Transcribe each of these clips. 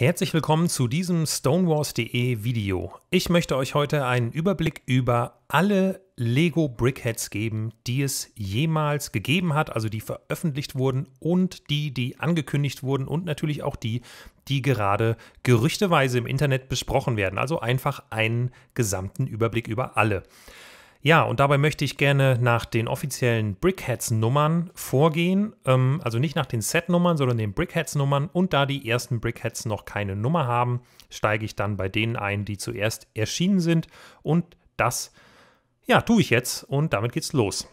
Herzlich willkommen zu diesem Stonewars.de Video. Ich möchte euch heute einen Überblick über alle Lego Brickheads geben, die es jemals gegeben hat, also die veröffentlicht wurden und die, die angekündigt wurden und natürlich auch die, die gerade gerüchteweise im Internet besprochen werden. Also einfach einen gesamten Überblick über alle. Ja, und dabei möchte ich gerne nach den offiziellen Brickheads-Nummern vorgehen. Ähm, also nicht nach den Set-Nummern, sondern den Brickheads-Nummern. Und da die ersten Brickheads noch keine Nummer haben, steige ich dann bei denen ein, die zuerst erschienen sind. Und das, ja, tue ich jetzt. Und damit geht's los.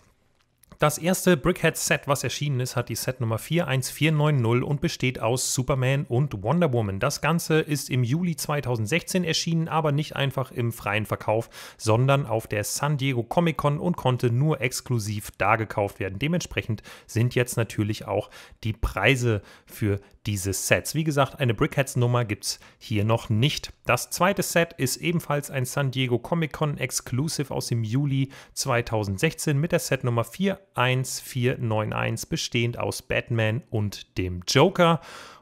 Das erste Brickhead-Set, was erschienen ist, hat die Setnummer 41490 und besteht aus Superman und Wonder Woman. Das Ganze ist im Juli 2016 erschienen, aber nicht einfach im freien Verkauf, sondern auf der San Diego Comic Con und konnte nur exklusiv da gekauft werden. Dementsprechend sind jetzt natürlich auch die Preise für diese Sets. Wie gesagt, eine Brickheads-Nummer gibt es hier noch nicht. Das zweite Set ist ebenfalls ein San Diego Comic Con Exclusive aus dem Juli 2016 mit der Setnummer 41490. 1491 bestehend aus Batman und dem Joker.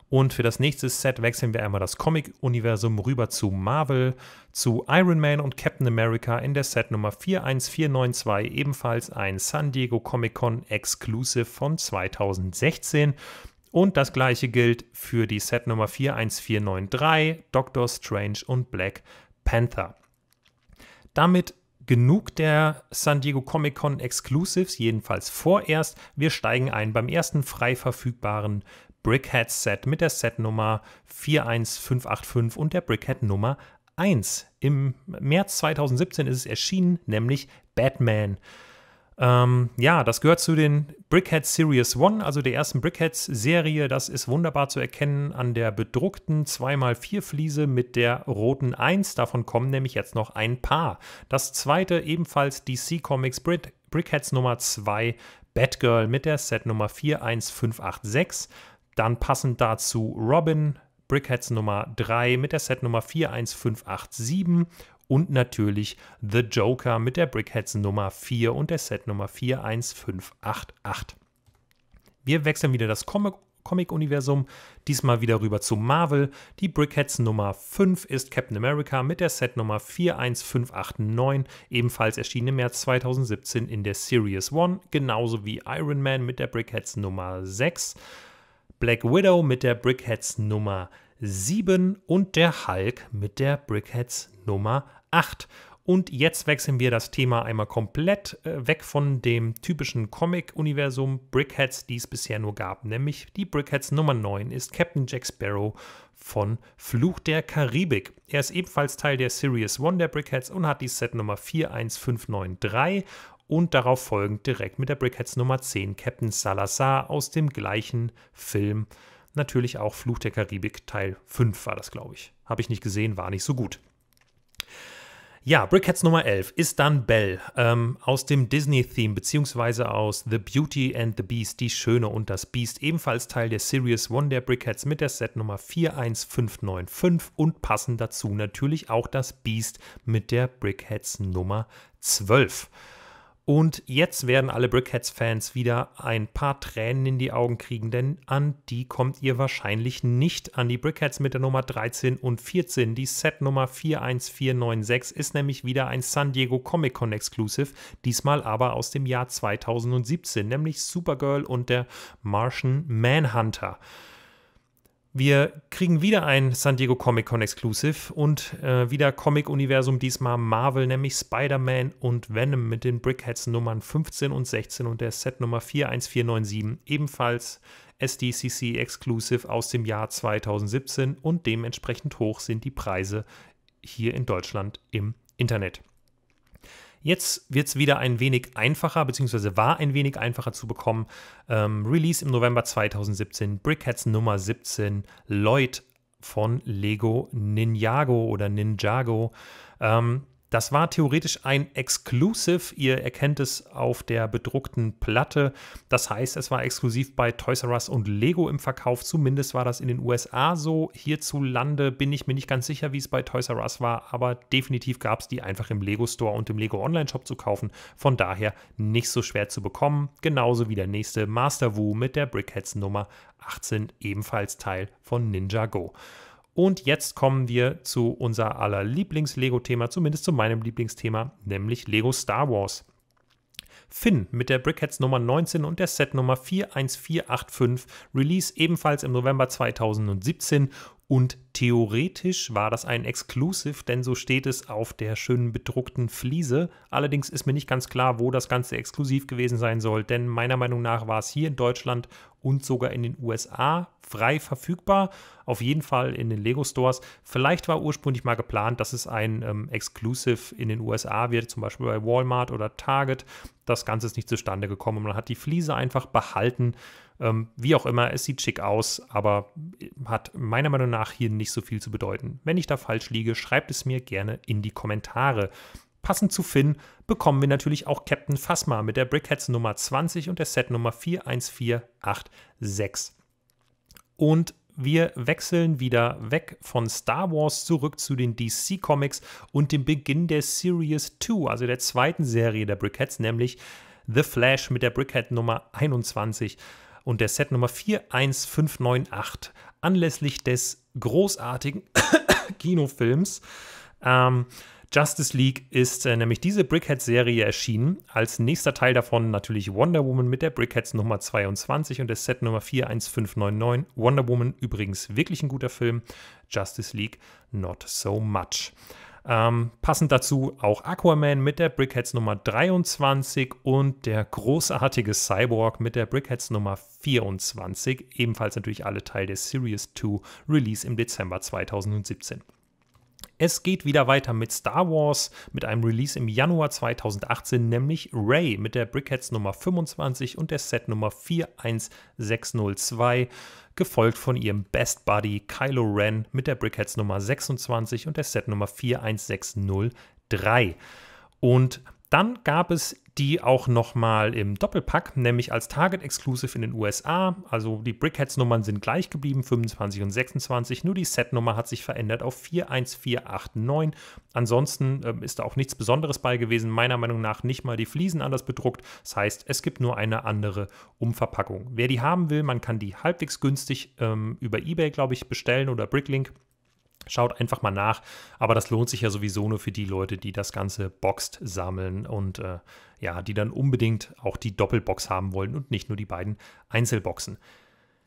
Und für das nächste Set wechseln wir einmal das Comic-Universum rüber zu Marvel, zu Iron Man und Captain America in der Set Nummer 41492, ebenfalls ein San Diego Comic-Con Exclusive von 2016. Und das gleiche gilt für die Set Nummer 41493, Doctor Strange und Black Panther. Damit genug der San Diego Comic Con Exclusives, jedenfalls vorerst. Wir steigen ein beim ersten frei verfügbaren Brickhead Set mit der Setnummer 41585 und der Brickhead Nummer 1. Im März 2017 ist es erschienen, nämlich Batman. Ähm, ja, das gehört zu den Brickhead Series 1, also der ersten Brickheads-Serie. Das ist wunderbar zu erkennen an der bedruckten 2x4-Fliese mit der roten 1. Davon kommen nämlich jetzt noch ein paar. Das zweite ebenfalls DC Comics Brick Brickheads Nummer 2 Batgirl mit der Set Nummer 41586. Dann passend dazu Robin, Brickheads Nummer 3 mit der Set Nummer 41587 und natürlich The Joker mit der Brickheads Nummer 4 und der Set Nummer 41588. Wir wechseln wieder das Comic Comic-Universum. Diesmal wieder rüber zu Marvel. Die Brickheads Nummer 5 ist Captain America mit der Set Nummer 41589, ebenfalls erschienen im März 2017 in der Series 1, genauso wie Iron Man mit der Brickheads Nummer 6, Black Widow mit der Brickheads Nummer 7 und der Hulk mit der Brickheads Nummer 8. 8. Und jetzt wechseln wir das Thema einmal komplett äh, weg von dem typischen Comic-Universum Brickheads, die es bisher nur gab. Nämlich die Brickheads Nummer 9 ist Captain Jack Sparrow von Fluch der Karibik. Er ist ebenfalls Teil der Series 1 der Brickheads und hat die Set Nummer 41593 und darauf folgend direkt mit der Brickheads Nummer 10 Captain Salazar aus dem gleichen Film. Natürlich auch Fluch der Karibik Teil 5 war das, glaube ich. Habe ich nicht gesehen, war nicht so gut. Ja, Brickheads Nummer 11 ist dann Belle ähm, aus dem Disney-Theme beziehungsweise aus The Beauty and the Beast, Die Schöne und das Beast, ebenfalls Teil der Series One der Brickheads mit der Set Nummer 41595 und passend dazu natürlich auch das Beast mit der Brickheads Nummer 12. Und jetzt werden alle Brickheads-Fans wieder ein paar Tränen in die Augen kriegen, denn an die kommt ihr wahrscheinlich nicht. An die Brickheads mit der Nummer 13 und 14. Die Set Nummer 41496 ist nämlich wieder ein San Diego Comic Con Exclusive, diesmal aber aus dem Jahr 2017, nämlich Supergirl und der Martian Manhunter. Wir kriegen wieder ein San Diego Comic Con Exclusive und äh, wieder Comic-Universum, diesmal Marvel, nämlich Spider-Man und Venom mit den Brickheads Nummern 15 und 16 und der Set Nummer 41497, ebenfalls SDCC Exclusive aus dem Jahr 2017 und dementsprechend hoch sind die Preise hier in Deutschland im Internet. Jetzt wird es wieder ein wenig einfacher, beziehungsweise war ein wenig einfacher zu bekommen. Ähm, Release im November 2017, Brickheads Nummer 17, Lloyd von Lego Ninjago oder Ninjago. Ähm, das war theoretisch ein Exclusive. Ihr erkennt es auf der bedruckten Platte. Das heißt, es war exklusiv bei Toys R Us und Lego im Verkauf. Zumindest war das in den USA so. Hierzulande bin ich mir nicht ganz sicher, wie es bei Toys R Us war, aber definitiv gab es die einfach im Lego Store und im Lego Online Shop zu kaufen. Von daher nicht so schwer zu bekommen. Genauso wie der nächste Master Wu mit der Brickheads Nummer 18, ebenfalls Teil von Ninja Go. Und jetzt kommen wir zu unser aller Lieblings-Lego-Thema, zumindest zu meinem Lieblingsthema, nämlich Lego Star Wars. Finn mit der Brickheads Nummer 19 und der Set Nummer 41485, Release ebenfalls im November 2017 und theoretisch war das ein Exclusive, denn so steht es auf der schönen bedruckten Fliese. Allerdings ist mir nicht ganz klar, wo das Ganze exklusiv gewesen sein soll, denn meiner Meinung nach war es hier in Deutschland und sogar in den USA frei verfügbar. Auf jeden Fall in den Lego Stores. Vielleicht war ursprünglich mal geplant, dass es ein ähm, Exclusive in den USA wird, zum Beispiel bei Walmart oder Target. Das Ganze ist nicht zustande gekommen. Man hat die Fliese einfach behalten ähm, wie auch immer, es sieht schick aus, aber hat meiner Meinung nach hier nicht so viel zu bedeuten. Wenn ich da falsch liege, schreibt es mir gerne in die Kommentare. Passend zu Finn bekommen wir natürlich auch Captain Phasma mit der Brickheads Nummer 20 und der Set Nummer 41486. Und wir wechseln wieder weg von Star Wars zurück zu den DC Comics und dem Beginn der Series 2, also der zweiten Serie der Brickheads, nämlich The Flash mit der Brickhead Nummer 21 und der Set Nummer 41598 anlässlich des großartigen Kinofilms. Ähm, Justice League ist äh, nämlich diese Brickhead-Serie erschienen. Als nächster Teil davon natürlich Wonder Woman mit der Brickheads Nummer 22 und der Set Nummer 41599. Wonder Woman übrigens wirklich ein guter Film. Justice League not so much. Ähm, passend dazu auch Aquaman mit der Brickheads Nummer 23 und der großartige Cyborg mit der Brickheads Nummer 24. Ebenfalls natürlich alle Teil der Series 2 Release im Dezember 2017. Es geht wieder weiter mit Star Wars, mit einem Release im Januar 2018, nämlich Ray mit der Brickheads Nummer 25 und der Set Nummer 41602, gefolgt von ihrem Best Buddy Kylo Ren mit der Brickheads Nummer 26 und der Set Nummer 41603. Und dann gab es die auch nochmal im Doppelpack, nämlich als Target Exclusive in den USA. Also die Brickheads-Nummern sind gleich geblieben, 25 und 26, nur die Set-Nummer hat sich verändert auf 41489. Ansonsten ähm, ist da auch nichts Besonderes bei gewesen, meiner Meinung nach nicht mal die Fliesen anders bedruckt. Das heißt, es gibt nur eine andere Umverpackung. Wer die haben will, man kann die halbwegs günstig ähm, über eBay, glaube ich, bestellen oder Bricklink. Schaut einfach mal nach, aber das lohnt sich ja sowieso nur für die Leute, die das Ganze boxt sammeln und äh, ja, die dann unbedingt auch die Doppelbox haben wollen und nicht nur die beiden Einzelboxen.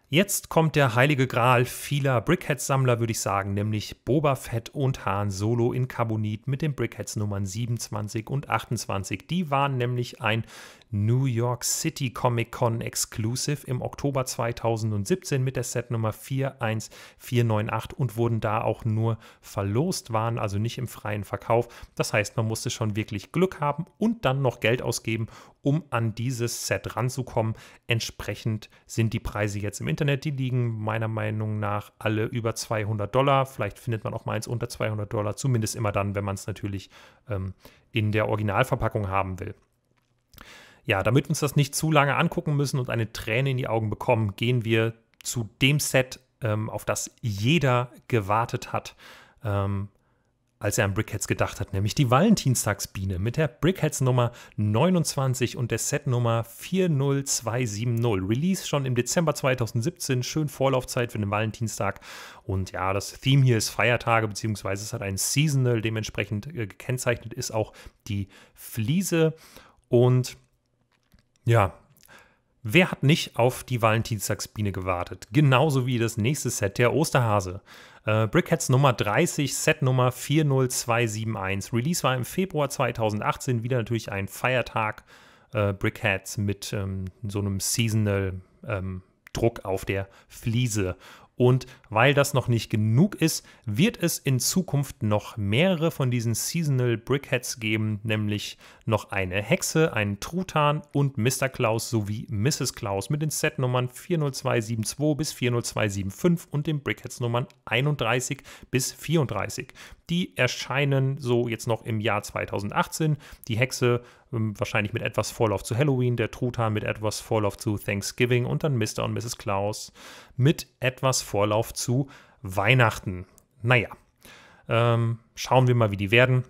Jetzt kommt der heilige Gral vieler Brickheads-Sammler, würde ich sagen, nämlich Boba Fett und Hahn Solo in Carbonit mit den Brickheads Nummern 27 und 28. Die waren nämlich ein New York City Comic Con Exclusive im Oktober 2017 mit der Setnummer 41498 und wurden da auch nur verlost, waren also nicht im freien Verkauf. Das heißt, man musste schon wirklich Glück haben und dann noch Geld ausgeben, um an dieses Set ranzukommen. Entsprechend sind die Preise jetzt im Internet, die liegen meiner Meinung nach alle über 200 Dollar. Vielleicht findet man auch mal eins unter 200 Dollar, zumindest immer dann, wenn man es natürlich ähm, in der Originalverpackung haben will. Ja, damit wir uns das nicht zu lange angucken müssen und eine Träne in die Augen bekommen, gehen wir zu dem Set, ähm, auf das jeder gewartet hat, ähm, als er an Brickheads gedacht hat, nämlich die Valentinstagsbiene mit der Brickheads Nummer 29 und der Set Nummer 40270. Release schon im Dezember 2017, schön Vorlaufzeit für den Valentinstag. Und ja, das Theme hier ist Feiertage, beziehungsweise es hat ein Seasonal, dementsprechend äh, gekennzeichnet ist auch die Fliese. Und ja. Wer hat nicht auf die Valentinstagsbiene gewartet? Genauso wie das nächste Set, der Osterhase. Äh, Brickheads Nummer 30, Set Nummer 40271. Release war im Februar 2018, wieder natürlich ein Feiertag. Äh, Brickheads mit ähm, so einem Seasonal ähm, Druck auf der Fliese. Und weil das noch nicht genug ist, wird es in Zukunft noch mehrere von diesen Seasonal Brickheads geben, nämlich noch eine Hexe, einen Truthahn und Mr. Klaus sowie Mrs. Klaus mit den Setnummern 40272 bis 40275 und den Brickheads Nummern 31 bis 34. Die erscheinen so jetzt noch im Jahr 2018. Die Hexe ähm, wahrscheinlich mit etwas Vorlauf zu Halloween, der Truthahn mit etwas Vorlauf zu Thanksgiving und dann Mr. und Mrs. Klaus mit etwas Vorlauf zu Weihnachten. Naja, ähm, schauen wir mal, wie die werden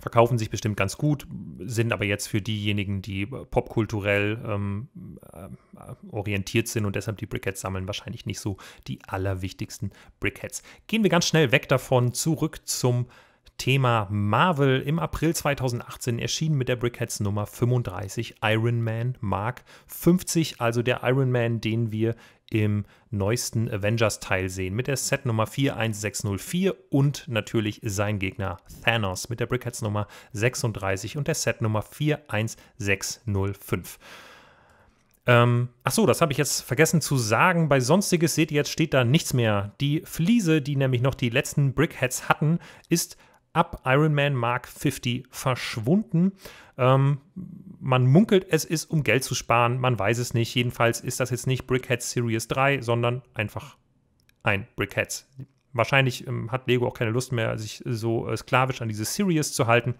verkaufen sich bestimmt ganz gut, sind aber jetzt für diejenigen, die äh, popkulturell ähm, äh, orientiert sind und deshalb die Brickheads sammeln, wahrscheinlich nicht so die allerwichtigsten Brickheads. Gehen wir ganz schnell weg davon, zurück zum Thema Marvel im April 2018 erschien mit der Brickheads Nummer 35 Iron Man Mark 50, also der Iron Man, den wir im neuesten Avengers-Teil sehen, mit der Set Nummer 41604 und natürlich sein Gegner Thanos mit der Brickheads Nummer 36 und der Set Nummer 41605. Ähm, ach so, das habe ich jetzt vergessen zu sagen. Bei Sonstiges seht ihr jetzt, steht da nichts mehr. Die Fliese, die nämlich noch die letzten Brickheads hatten, ist ab Iron Man Mark 50 verschwunden. Ähm, man munkelt, es ist, um Geld zu sparen. Man weiß es nicht. Jedenfalls ist das jetzt nicht Brickheads Series 3, sondern einfach ein Brickheads. Wahrscheinlich ähm, hat Lego auch keine Lust mehr, sich so äh, sklavisch an diese Series zu halten.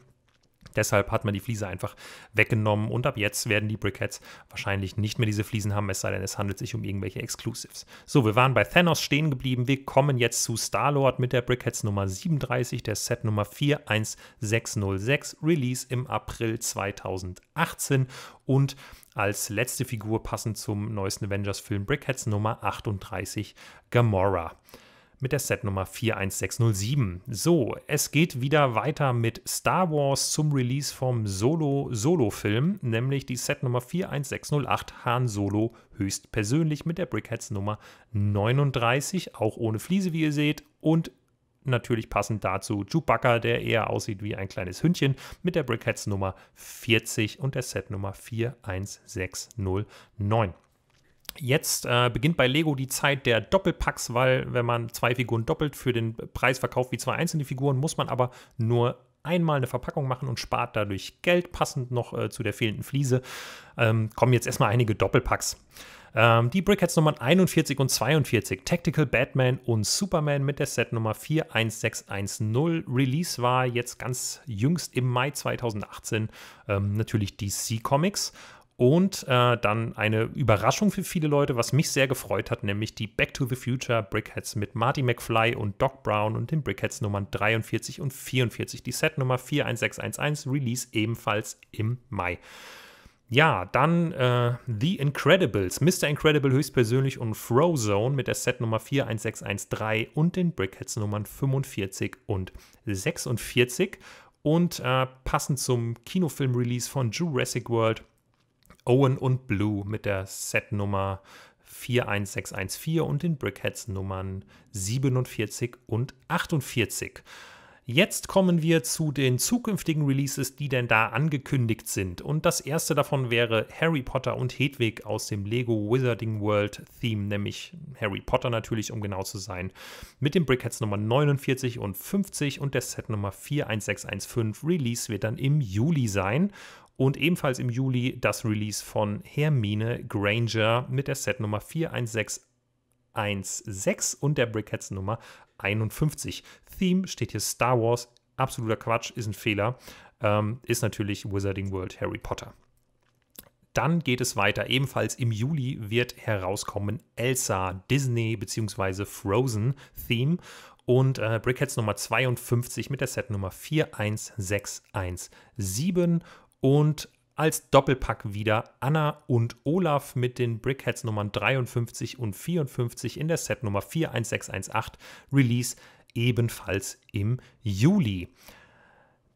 Deshalb hat man die Fliese einfach weggenommen und ab jetzt werden die Brickheads wahrscheinlich nicht mehr diese Fliesen haben, es sei denn, es handelt sich um irgendwelche Exclusives. So, wir waren bei Thanos stehen geblieben. Wir kommen jetzt zu Star-Lord mit der Brickheads Nummer 37, der Set Nummer 41606, Release im April 2018 und als letzte Figur passend zum neuesten Avengers-Film Brickheads Nummer 38, Gamora mit der Setnummer 41607. So, es geht wieder weiter mit Star Wars zum Release vom Solo-Solo-Film, nämlich die Setnummer 41608 Han Solo höchstpersönlich mit der Brickheads Nummer 39, auch ohne Fliese, wie ihr seht, und natürlich passend dazu Chewbacca, der eher aussieht wie ein kleines Hündchen, mit der Brickheads Nummer 40 und der Set Nummer 41609. Jetzt äh, beginnt bei Lego die Zeit der Doppelpacks, weil wenn man zwei Figuren doppelt für den Preis verkauft wie zwei einzelne Figuren, muss man aber nur einmal eine Verpackung machen und spart dadurch Geld, passend noch äh, zu der fehlenden Fliese. Ähm, kommen jetzt erstmal einige Doppelpacks. Ähm, die Brickheads Nummern 41 und 42, Tactical Batman und Superman mit der Set Nummer 41610. Release war jetzt ganz jüngst im Mai 2018, ähm, natürlich DC Comics. Und äh, dann eine Überraschung für viele Leute, was mich sehr gefreut hat, nämlich die Back to the Future Brickheads mit Marty McFly und Doc Brown und den Brickheads Nummern 43 und 44. Die Set Nummer 41611, Release ebenfalls im Mai. Ja, dann äh, The Incredibles, Mr. Incredible höchstpersönlich und Frozone mit der Set Nummer 41613 und den Brickheads Nummern 45 und 46. Und äh, passend zum Kinofilm-Release von Jurassic World Owen und Blue mit der Setnummer 41614 und den Brickheads Nummern 47 und 48. Jetzt kommen wir zu den zukünftigen Releases, die denn da angekündigt sind. Und das erste davon wäre Harry Potter und Hedwig aus dem Lego Wizarding World Theme, nämlich Harry Potter natürlich, um genau zu sein, mit den Brickheads Nummer 49 und 50 und der Set Nummer 41615. Release wird dann im Juli sein und ebenfalls im Juli das Release von Hermine Granger mit der Setnummer 41616 und der Brickheads Nummer 51. Theme steht hier Star Wars, absoluter Quatsch, ist ein Fehler, ähm, ist natürlich Wizarding World Harry Potter. Dann geht es weiter. Ebenfalls im Juli wird herauskommen Elsa Disney bzw. Frozen Theme und äh, Brickheads Nummer 52 mit der Set Nummer 41617 und als Doppelpack wieder Anna und Olaf mit den Brickheads Nummern 53 und 54 in der Set Nummer 41618 Release ebenfalls im Juli.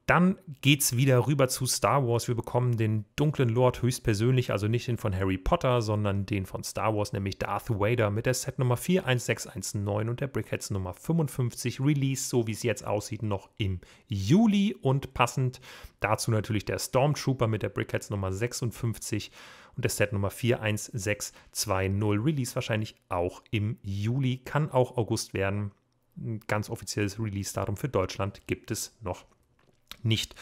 Dann geht's wieder rüber zu Star Wars. Wir bekommen den dunklen Lord höchstpersönlich, also nicht den von Harry Potter, sondern den von Star Wars, nämlich Darth Vader mit der Set Nummer 41619 und der Brickheads Nummer 55 Release, so wie es jetzt aussieht, noch im Juli und passend dazu natürlich der Stormtrooper mit der Brickheads Nummer 56 und der Set Nummer 41620 Release wahrscheinlich auch im Juli, kann auch August werden. Ein ganz offizielles Release-Datum für Deutschland gibt es noch nicht.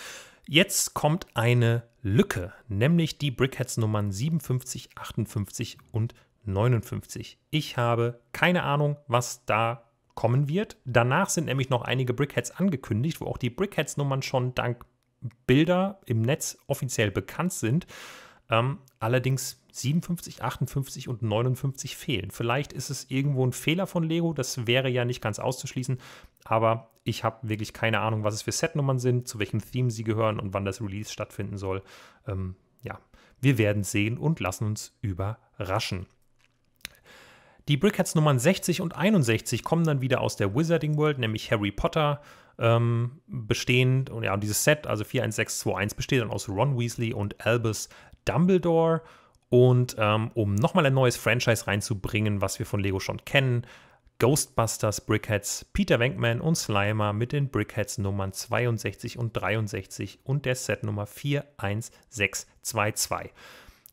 Jetzt kommt eine Lücke, nämlich die Brickheads Nummern 57, 58 und 59. Ich habe keine Ahnung, was da kommen wird. Danach sind nämlich noch einige Brickheads angekündigt, wo auch die Brickheads-Nummern schon dank Bilder im Netz offiziell bekannt sind. Ähm, allerdings 57, 58 und 59 fehlen. Vielleicht ist es irgendwo ein Fehler von Lego, das wäre ja nicht ganz auszuschließen, aber ich habe wirklich keine Ahnung, was es für Setnummern sind, zu welchem Theme sie gehören und wann das Release stattfinden soll. Ähm, ja, wir werden sehen und lassen uns überraschen. Die Brickheads Nummern 60 und 61 kommen dann wieder aus der Wizarding World, nämlich Harry Potter ähm, bestehend. Und ja, dieses Set, also 41621, besteht dann aus Ron Weasley und Albus Dumbledore. Und ähm, um nochmal ein neues Franchise reinzubringen, was wir von Lego schon kennen, Ghostbusters, Brickheads, Peter Venkman und Slimer mit den Brickheads Nummern 62 und 63 und der Set Nummer 41622.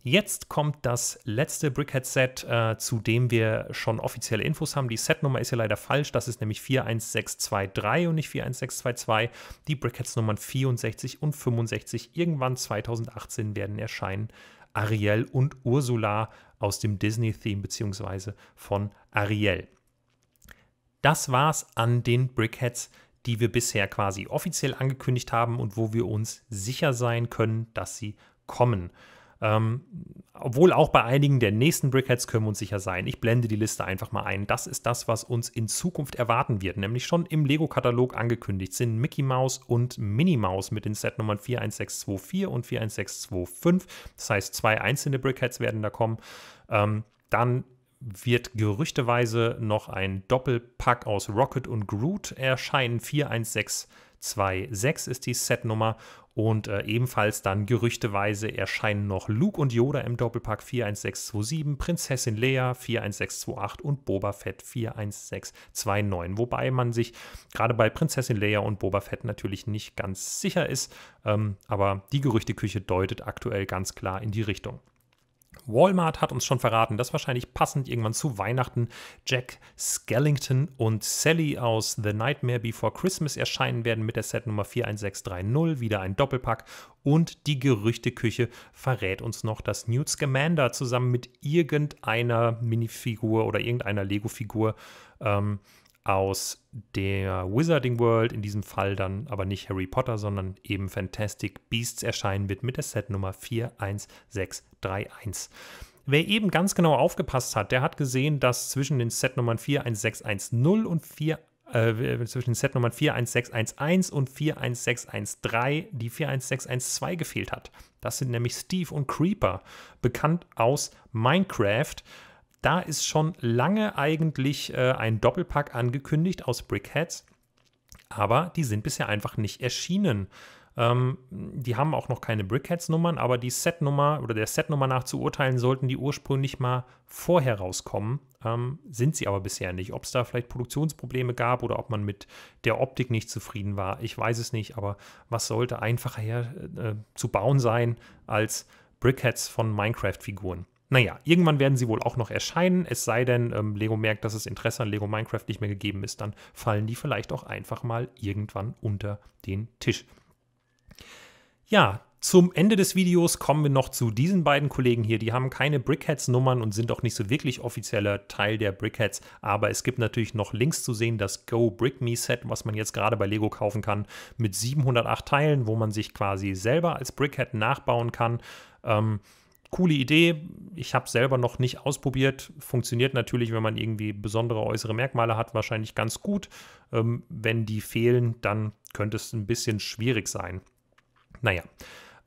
Jetzt kommt das letzte Brickhead-Set, äh, zu dem wir schon offizielle Infos haben. Die Setnummer ist ja leider falsch, das ist nämlich 41623 und nicht 41622. Die Brickheads Nummern 64 und 65 irgendwann 2018 werden erscheinen. Ariel und Ursula aus dem Disney-Theme beziehungsweise von Ariel. Das war's an den Brickheads, die wir bisher quasi offiziell angekündigt haben und wo wir uns sicher sein können, dass sie kommen. Ähm, obwohl auch bei einigen der nächsten Brickheads können wir uns sicher sein. Ich blende die Liste einfach mal ein. Das ist das, was uns in Zukunft erwarten wird. Nämlich schon im Lego-Katalog angekündigt sind Mickey Mouse und Minnie Mouse mit den Setnummern 41624 und 41625. Das heißt, zwei einzelne Brickheads werden da kommen. Ähm, dann wird gerüchteweise noch ein Doppelpack aus Rocket und Groot erscheinen. 41626 ist die Setnummer und äh, ebenfalls dann gerüchteweise erscheinen noch Luke und Yoda im Doppelpack 41627, Prinzessin Leia 41628 und Boba Fett 41629. Wobei man sich gerade bei Prinzessin Leia und Boba Fett natürlich nicht ganz sicher ist. Ähm, aber die Gerüchteküche deutet aktuell ganz klar in die Richtung. Walmart hat uns schon verraten, dass wahrscheinlich passend irgendwann zu Weihnachten Jack Skellington und Sally aus The Nightmare Before Christmas erscheinen werden mit der Set Nummer 41630, wieder ein Doppelpack. Und die Gerüchteküche verrät uns noch, dass Newt Scamander zusammen mit irgendeiner Minifigur oder irgendeiner Lego-Figur ähm, aus der Wizarding World, in diesem Fall dann aber nicht Harry Potter, sondern eben Fantastic Beasts erscheinen wird mit der Setnummer 41631. Wer eben ganz genau aufgepasst hat, der hat gesehen, dass zwischen den Setnummern 41610 und 4 äh, zwischen den Setnummern 41611 und 41613 die 41612 gefehlt hat. Das sind nämlich Steve und Creeper, bekannt aus Minecraft da ist schon lange eigentlich äh, ein Doppelpack angekündigt aus Brickheads, aber die sind bisher einfach nicht erschienen. Ähm, die haben auch noch keine Brickheads-Nummern, aber die Set-Nummer oder der Set-Nummer nach zu urteilen, sollten die ursprünglich mal vorher rauskommen. Ähm, sind sie aber bisher nicht. Ob es da vielleicht Produktionsprobleme gab oder ob man mit der Optik nicht zufrieden war, ich weiß es nicht. Aber was sollte einfacher her, äh, zu bauen sein als Brickheads von Minecraft-Figuren? Naja, irgendwann werden sie wohl auch noch erscheinen, es sei denn, ähm, Lego merkt, dass es Interesse an Lego Minecraft nicht mehr gegeben ist, dann fallen die vielleicht auch einfach mal irgendwann unter den Tisch. Ja, zum Ende des Videos kommen wir noch zu diesen beiden Kollegen hier. Die haben keine Brickheads-Nummern und sind auch nicht so wirklich offizieller Teil der Brickheads. Aber es gibt natürlich noch links zu sehen das Go Brick Me Set, was man jetzt gerade bei Lego kaufen kann, mit 708 Teilen, wo man sich quasi selber als Brickhead nachbauen kann. Ähm, coole Idee. Ich habe selber noch nicht ausprobiert. Funktioniert natürlich, wenn man irgendwie besondere äußere Merkmale hat, wahrscheinlich ganz gut. Ähm, wenn die fehlen, dann könnte es ein bisschen schwierig sein. Naja.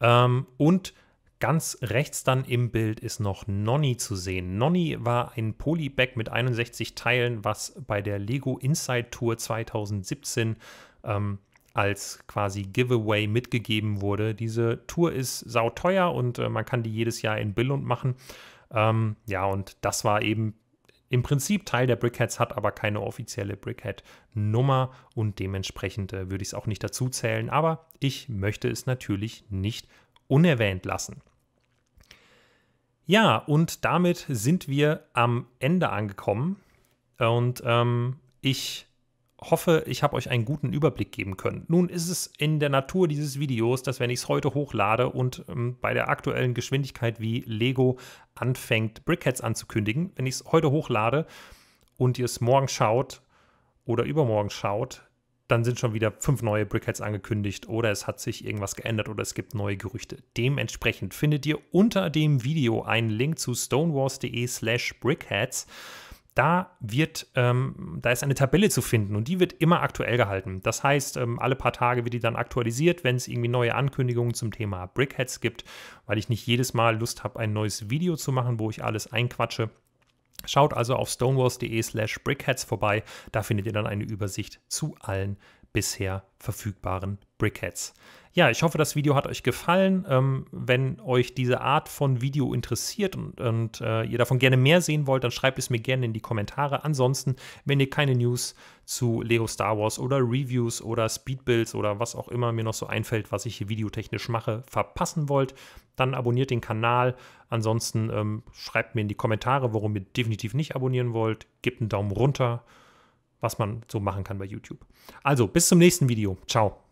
Ähm, und Ganz rechts dann im Bild ist noch Nonny zu sehen. Nonny war ein Polybag mit 61 Teilen, was bei der Lego Inside Tour 2017 ähm, als quasi Giveaway mitgegeben wurde. Diese Tour ist sauteuer und äh, man kann die jedes Jahr in Billund machen. Ähm, ja, und das war eben im Prinzip Teil der Brickheads, hat aber keine offizielle Brickhead-Nummer und dementsprechend äh, würde ich es auch nicht dazu zählen. Aber ich möchte es natürlich nicht unerwähnt lassen. Ja, und damit sind wir am Ende angekommen. Und ähm, ich hoffe, ich habe euch einen guten Überblick geben können. Nun ist es in der Natur dieses Videos, dass wenn ich es heute hochlade und ähm, bei der aktuellen Geschwindigkeit, wie Lego anfängt, Brickheads anzukündigen, wenn ich es heute hochlade und ihr es morgen schaut oder übermorgen schaut, dann sind schon wieder fünf neue Brickheads angekündigt oder es hat sich irgendwas geändert oder es gibt neue Gerüchte. Dementsprechend findet ihr unter dem Video einen Link zu stonewars.de slash brickheads da wird, ähm, da ist eine Tabelle zu finden und die wird immer aktuell gehalten. Das heißt, ähm, alle paar Tage wird die dann aktualisiert, wenn es irgendwie neue Ankündigungen zum Thema Brickheads gibt, weil ich nicht jedes Mal Lust habe, ein neues Video zu machen, wo ich alles einquatsche. Schaut also auf stonewalls.de slash brickheads vorbei, da findet ihr dann eine Übersicht zu allen bisher verfügbaren Brickheads. Ja, ich hoffe, das Video hat euch gefallen. Ähm, wenn euch diese Art von Video interessiert und, und äh, ihr davon gerne mehr sehen wollt, dann schreibt es mir gerne in die Kommentare. Ansonsten, wenn ihr keine News zu Lego Star Wars oder Reviews oder Speedbuilds oder was auch immer mir noch so einfällt, was ich hier videotechnisch mache, verpassen wollt, dann abonniert den Kanal. Ansonsten ähm, schreibt mir in die Kommentare, warum ihr definitiv nicht abonnieren wollt. Gebt einen Daumen runter was man so machen kann bei YouTube. Also bis zum nächsten Video. Ciao.